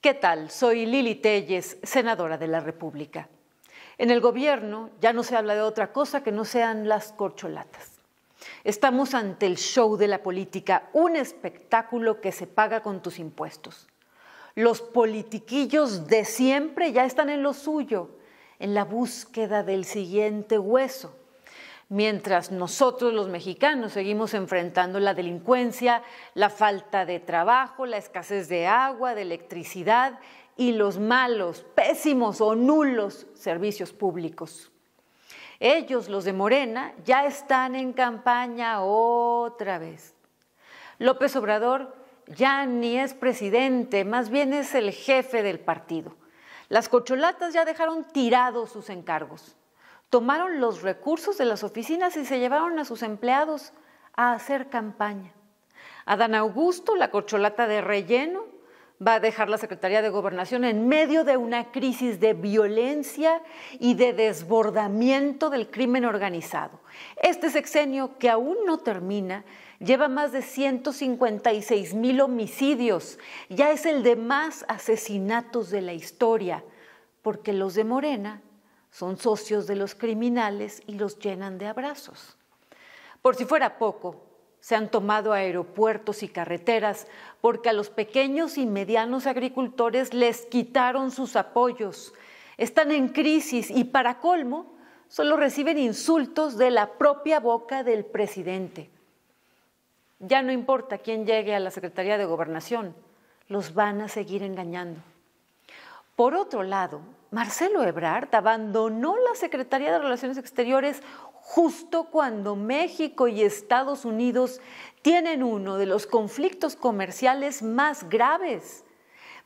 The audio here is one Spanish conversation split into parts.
¿Qué tal? Soy Lili Telles, senadora de la República. En el gobierno ya no se habla de otra cosa que no sean las corcholatas. Estamos ante el show de la política, un espectáculo que se paga con tus impuestos. Los politiquillos de siempre ya están en lo suyo, en la búsqueda del siguiente hueso mientras nosotros los mexicanos seguimos enfrentando la delincuencia, la falta de trabajo, la escasez de agua, de electricidad y los malos, pésimos o nulos servicios públicos. Ellos, los de Morena, ya están en campaña otra vez. López Obrador ya ni es presidente, más bien es el jefe del partido. Las cocholatas ya dejaron tirados sus encargos tomaron los recursos de las oficinas y se llevaron a sus empleados a hacer campaña. Adán Augusto, la corcholata de relleno, va a dejar la Secretaría de Gobernación en medio de una crisis de violencia y de desbordamiento del crimen organizado. Este sexenio, que aún no termina, lleva más de 156 mil homicidios. Ya es el de más asesinatos de la historia, porque los de Morena son socios de los criminales y los llenan de abrazos. Por si fuera poco, se han tomado aeropuertos y carreteras porque a los pequeños y medianos agricultores les quitaron sus apoyos. Están en crisis y para colmo solo reciben insultos de la propia boca del presidente. Ya no importa quién llegue a la Secretaría de Gobernación, los van a seguir engañando. Por otro lado, Marcelo Ebrard abandonó la Secretaría de Relaciones Exteriores justo cuando México y Estados Unidos tienen uno de los conflictos comerciales más graves.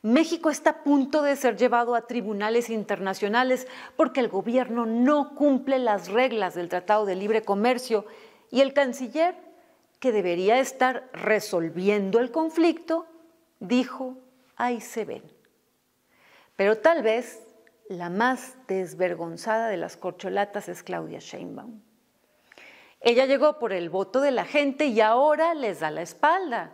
México está a punto de ser llevado a tribunales internacionales porque el gobierno no cumple las reglas del Tratado de Libre Comercio y el canciller, que debería estar resolviendo el conflicto, dijo, ahí se ven. Pero tal vez la más desvergonzada de las corcholatas es Claudia Sheinbaum. Ella llegó por el voto de la gente y ahora les da la espalda.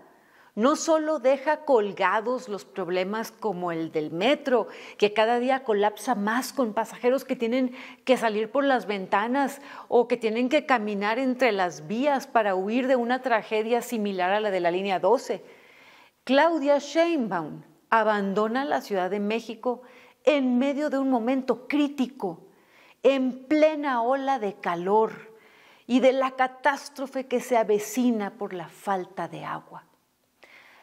No solo deja colgados los problemas como el del metro, que cada día colapsa más con pasajeros que tienen que salir por las ventanas o que tienen que caminar entre las vías para huir de una tragedia similar a la de la línea 12. Claudia Sheinbaum abandona la Ciudad de México en medio de un momento crítico, en plena ola de calor y de la catástrofe que se avecina por la falta de agua.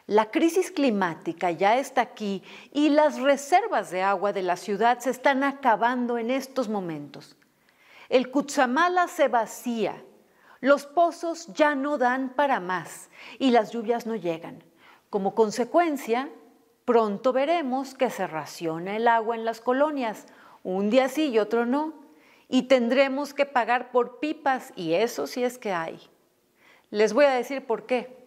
La crisis climática ya está aquí y las reservas de agua de la ciudad se están acabando en estos momentos. El cuchamala se vacía, los pozos ya no dan para más y las lluvias no llegan. Como consecuencia, Pronto veremos que se raciona el agua en las colonias, un día sí y otro no, y tendremos que pagar por pipas, y eso sí es que hay. Les voy a decir por qué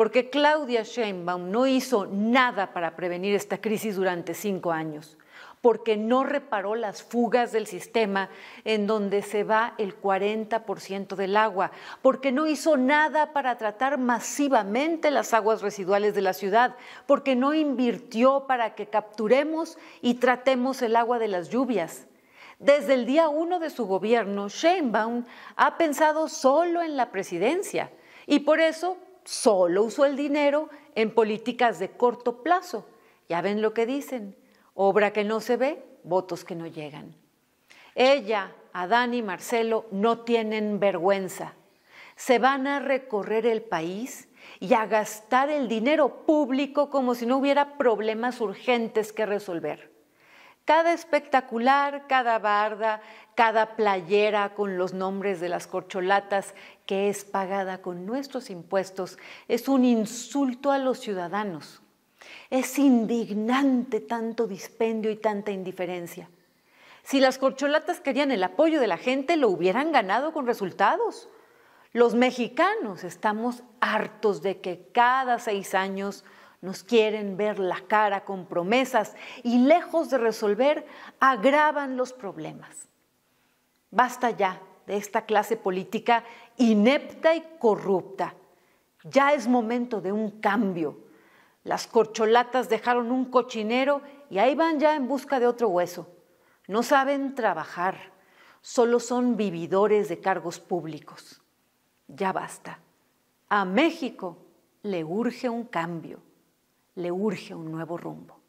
porque Claudia Sheinbaum no hizo nada para prevenir esta crisis durante cinco años, porque no reparó las fugas del sistema en donde se va el 40% del agua, porque no hizo nada para tratar masivamente las aguas residuales de la ciudad, porque no invirtió para que capturemos y tratemos el agua de las lluvias. Desde el día uno de su gobierno, Sheinbaum ha pensado solo en la presidencia y por eso solo usó el dinero en políticas de corto plazo. Ya ven lo que dicen, obra que no se ve, votos que no llegan. Ella, Adán y Marcelo no tienen vergüenza. Se van a recorrer el país y a gastar el dinero público como si no hubiera problemas urgentes que resolver. Cada espectacular, cada barda, cada playera con los nombres de las corcholatas que es pagada con nuestros impuestos es un insulto a los ciudadanos. Es indignante tanto dispendio y tanta indiferencia. Si las corcholatas querían el apoyo de la gente, lo hubieran ganado con resultados. Los mexicanos estamos hartos de que cada seis años nos quieren ver la cara con promesas y lejos de resolver, agravan los problemas. Basta ya de esta clase política inepta y corrupta. Ya es momento de un cambio. Las corcholatas dejaron un cochinero y ahí van ya en busca de otro hueso. No saben trabajar, solo son vividores de cargos públicos. Ya basta. A México le urge un cambio le urge un nuevo rumbo.